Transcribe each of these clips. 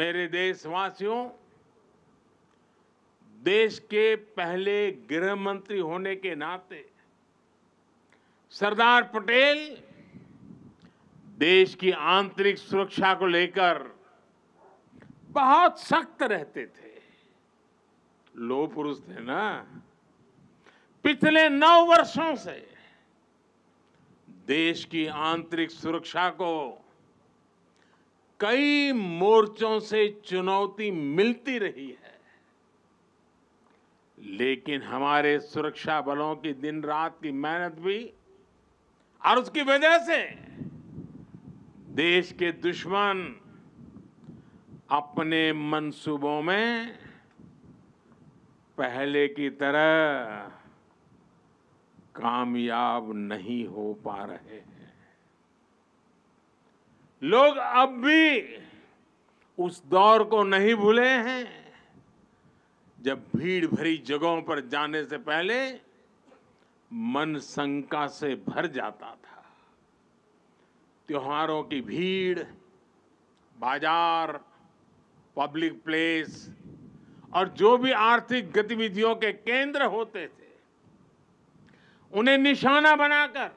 मेरे देशवासियों देश के पहले गृह मंत्री होने के नाते सरदार पटेल देश की आंतरिक सुरक्षा को लेकर बहुत सख्त रहते थे लो पुरुष थे ना पिछले नौ वर्षों से देश की आंतरिक सुरक्षा को कई मोर्चों से चुनौती मिलती रही है लेकिन हमारे सुरक्षा बलों की दिन रात की मेहनत भी और उसकी वजह से देश के दुश्मन अपने मंसूबों में पहले की तरह कामयाब नहीं हो पा रहे हैं लोग अब भी उस दौर को नहीं भूले हैं जब भीड़ भरी जगहों पर जाने से पहले मन शंका से भर जाता था त्योहारों की भीड़ बाजार पब्लिक प्लेस और जो भी आर्थिक गतिविधियों के केंद्र होते थे उन्हें निशाना बनाकर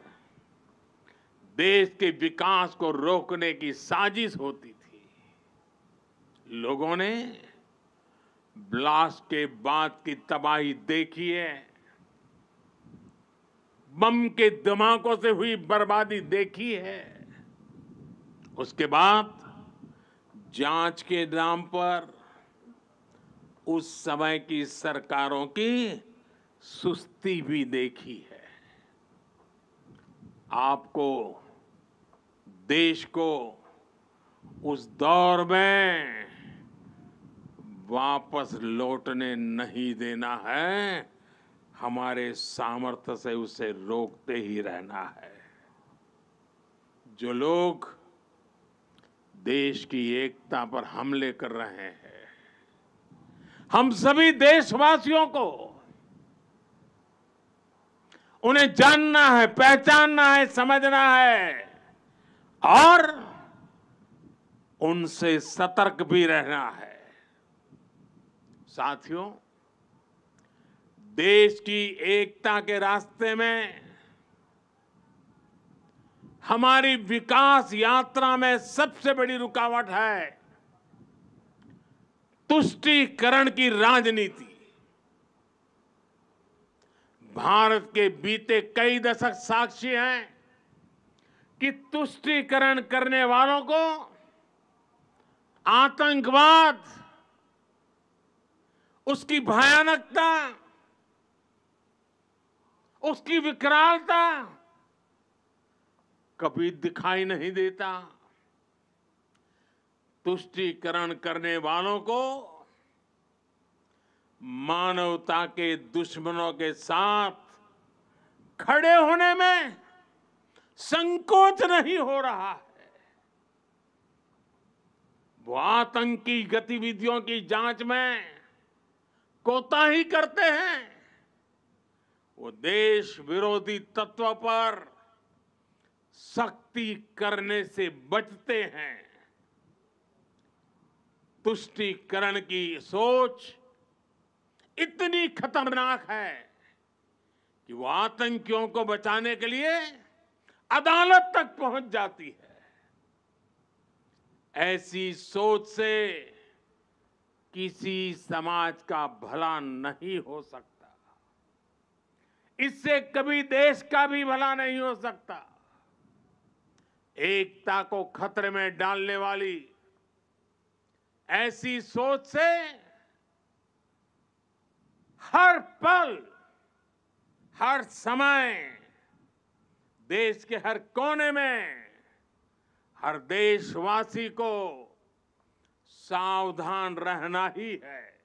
देश के विकास को रोकने की साजिश होती थी लोगों ने ब्लास्ट के बाद की तबाही देखी है बम के धमाकों से हुई बर्बादी देखी है उसके बाद जांच के नाम पर उस समय की सरकारों की सुस्ती भी देखी है आपको देश को उस दौर में वापस लौटने नहीं देना है हमारे सामर्थ्य से उसे रोकते ही रहना है जो लोग देश की एकता पर हमले कर रहे हैं हम सभी देशवासियों को उन्हें जानना है पहचानना है समझना है और उनसे सतर्क भी रहना है साथियों देश की एकता के रास्ते में हमारी विकास यात्रा में सबसे बड़ी रुकावट है तुष्टीकरण की राजनीति भारत के बीते कई दशक साक्षी हैं कि तुष्टीकरण करने वालों को आतंकवाद उसकी भयानकता उसकी विकरालता कभी दिखाई नहीं देता तुष्टीकरण करने वालों को मानवता के दुश्मनों के साथ खड़े होने में संकोच नहीं हो रहा है वो आतंकी गतिविधियों की जांच में कोताही करते हैं वो देश विरोधी तत्व पर सख्ती करने से बचते हैं तुष्टिकरण की सोच इतनी खतरनाक है कि वो आतंकियों को बचाने के लिए अदालत तक पहुंच जाती है ऐसी सोच से किसी समाज का भला नहीं हो सकता इससे कभी देश का भी भला नहीं हो सकता एकता को खतरे में डालने वाली ऐसी सोच से हर पल हर समय देश के हर कोने में हर देशवासी को सावधान रहना ही है